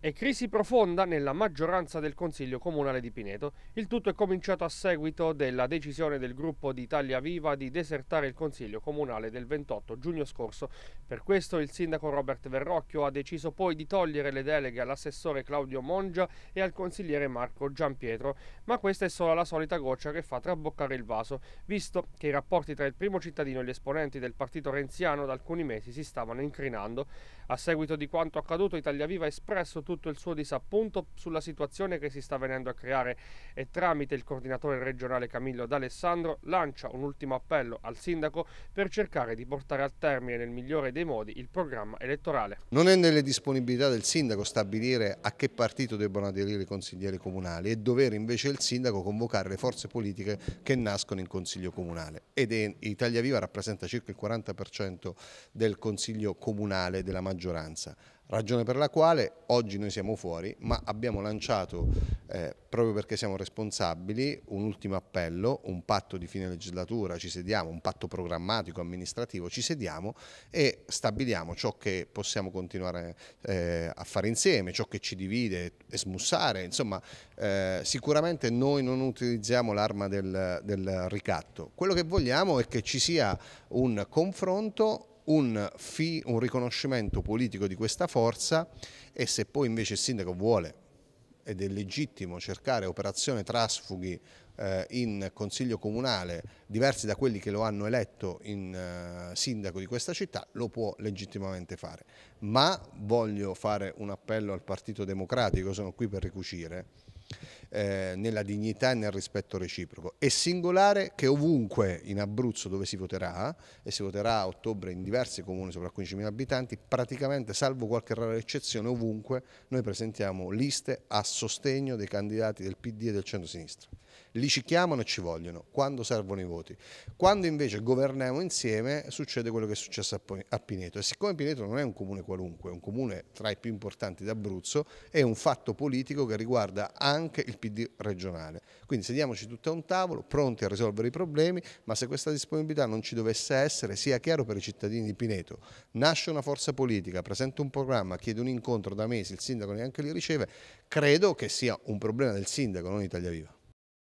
e crisi profonda nella maggioranza del Consiglio Comunale di Pineto. Il tutto è cominciato a seguito della decisione del gruppo di Italia Viva di desertare il Consiglio Comunale del 28 giugno scorso. Per questo il sindaco Robert Verrocchio ha deciso poi di togliere le deleghe all'assessore Claudio Mongia e al consigliere Marco Giampietro, ma questa è solo la solita goccia che fa traboccare il vaso, visto che i rapporti tra il primo cittadino e gli esponenti del partito renziano da alcuni mesi si stavano incrinando. A seguito di quanto accaduto Italia Viva ha espresso tutto il suo disappunto sulla situazione che si sta venendo a creare e tramite il coordinatore regionale Camillo D'Alessandro lancia un ultimo appello al sindaco per cercare di portare a termine nel migliore dei modi il programma elettorale. Non è nelle disponibilità del sindaco stabilire a che partito debbano aderire i consiglieri comunali, è dovere invece il sindaco convocare le forze politiche che nascono in consiglio comunale ed è, Italia Viva rappresenta circa il 40% del consiglio comunale della maggioranza ragione per la quale oggi noi siamo fuori, ma abbiamo lanciato, eh, proprio perché siamo responsabili, un ultimo appello, un patto di fine legislatura, ci sediamo, un patto programmatico, amministrativo, ci sediamo e stabiliamo ciò che possiamo continuare eh, a fare insieme, ciò che ci divide e smussare, insomma eh, sicuramente noi non utilizziamo l'arma del, del ricatto, quello che vogliamo è che ci sia un confronto un, fi, un riconoscimento politico di questa forza e se poi invece il sindaco vuole ed è legittimo cercare operazione trasfughi eh, in consiglio comunale diversi da quelli che lo hanno eletto in eh, sindaco di questa città, lo può legittimamente fare. Ma voglio fare un appello al Partito Democratico, sono qui per ricucire, eh, nella dignità e nel rispetto reciproco. È singolare che ovunque in Abruzzo dove si voterà, e si voterà a ottobre in diversi comuni sopra 15.000 abitanti, praticamente salvo qualche rara eccezione ovunque noi presentiamo liste a sostegno dei candidati del PD e del centro-sinistra ci chiamano e ci vogliono quando servono i voti. Quando invece governiamo insieme succede quello che è successo a Pineto. E siccome Pineto non è un comune qualunque, è un comune tra i più importanti d'Abruzzo, è un fatto politico che riguarda anche il PD regionale. Quindi sediamoci tutti a un tavolo, pronti a risolvere i problemi, ma se questa disponibilità non ci dovesse essere, sia chiaro per i cittadini di Pineto, nasce una forza politica, presenta un programma, chiede un incontro da mesi, il sindaco neanche li riceve, credo che sia un problema del sindaco, non Italia Viva.